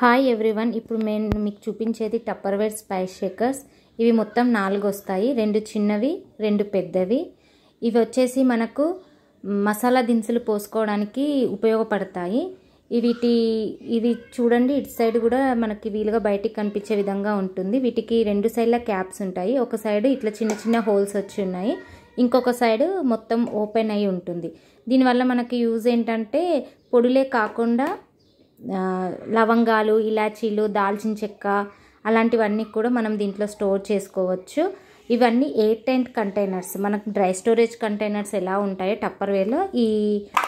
hi everyone ఇప్పుడు నేను మీకు చూపించేది టప్పర్వేర్ స్పైస్ షేకర్స్ ఇవి మొత్తం నాలుగు వస్తాయి రెండు చిన్నవి రెండు పెద్దవి ఇవి వచ్చేసి మనకు మసాలా దినుసులు పోసుకోవడానికి ఉపయోగపడతాయి వీటి ఇవి చూడండి ఇటు సైడ్ కూడా మనకి వీలుగా బయటికి కనిపించే విధంగా ఉంటుంది వీటికి రెండు సైడ్ల క్యాప్స్ ఉంటాయి ఒక సైడ్ ఇట్లా చిన్న చిన్న హోల్స్ వచ్చి ఉన్నాయి ఇంకొక సైడ్ మొత్తం ఓపెన్ అయి ఉంటుంది దీనివల్ల మనకి యూజ్ ఏంటంటే పొడులే కాకుండా లవంగాలు ఇలాచీలు దాల్చిన చెక్క అలాంటివన్నీ కూడా మనం దీంట్లో స్టోర్ చేసుకోవచ్చు ఇవన్నీ ఎయిర్ టెంట్ కంటైనర్స్ మనకు డ్రై స్టోరేజ్ కంటైనర్స్ ఎలా ఉంటాయో టప్పర్వేలో ఈ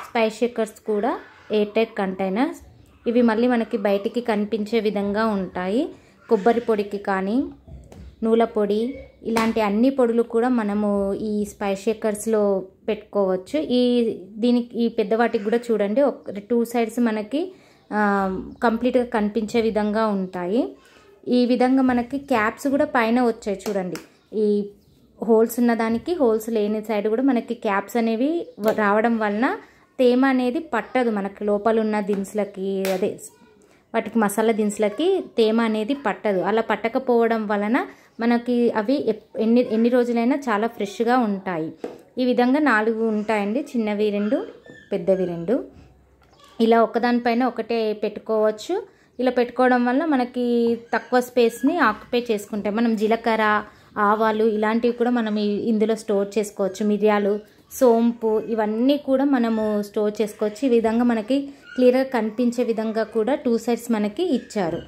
స్పైస్ షేకర్స్ కూడా ఎయిర్ టైట్ కంటైనర్స్ ఇవి మళ్ళీ మనకి బయటికి కనిపించే విధంగా ఉంటాయి కొబ్బరి పొడికి కానీ నూల పొడి ఇలాంటి అన్ని పొడులు కూడా మనము ఈ స్పైస్ షేకర్స్లో పెట్టుకోవచ్చు ఈ దీనికి ఈ పెద్దవాటికి కూడా చూడండి ఒక టూ సైడ్స్ మనకి కంప్లీట్గా కనిపించే విధంగా ఉంటాయి ఈ విధంగా మనకి క్యాప్స్ కూడా పైన వచ్చాయి చూడండి ఈ హోల్స్ ఉన్నదానికి హోల్స్ లేని సైడ్ కూడా మనకి క్యాప్స్ అనేవి రావడం వలన తేమ అనేది పట్టదు మనకి లోపల ఉన్న దినుసులకి అదే వాటికి మసాలా దినుసులకి తేమ అనేది పట్టదు అలా పట్టకపోవడం వలన మనకి అవి ఎన్ని ఎన్ని రోజులైనా చాలా ఫ్రెష్గా ఉంటాయి ఈ విధంగా నాలుగు ఉంటాయండి చిన్నవి రెండు పెద్దవి రెండు ఇలా ఒకదానిపైన ఒకటే పెట్టుకోవచ్చు ఇలా పెట్టుకోవడం వల్ల మనకి తక్కువ స్పేస్ని ఆక్యుపై చేసుకుంటాయి మనం జీలకర్ర ఆవాలు ఇలాంటివి కూడా మనం ఇందులో స్టోర్ చేసుకోవచ్చు మిరియాలు సోంపు ఇవన్నీ కూడా మనము స్టోర్ చేసుకోవచ్చు ఈ విధంగా మనకి క్లియర్గా కనిపించే విధంగా కూడా టూ సైడ్స్ మనకి ఇచ్చారు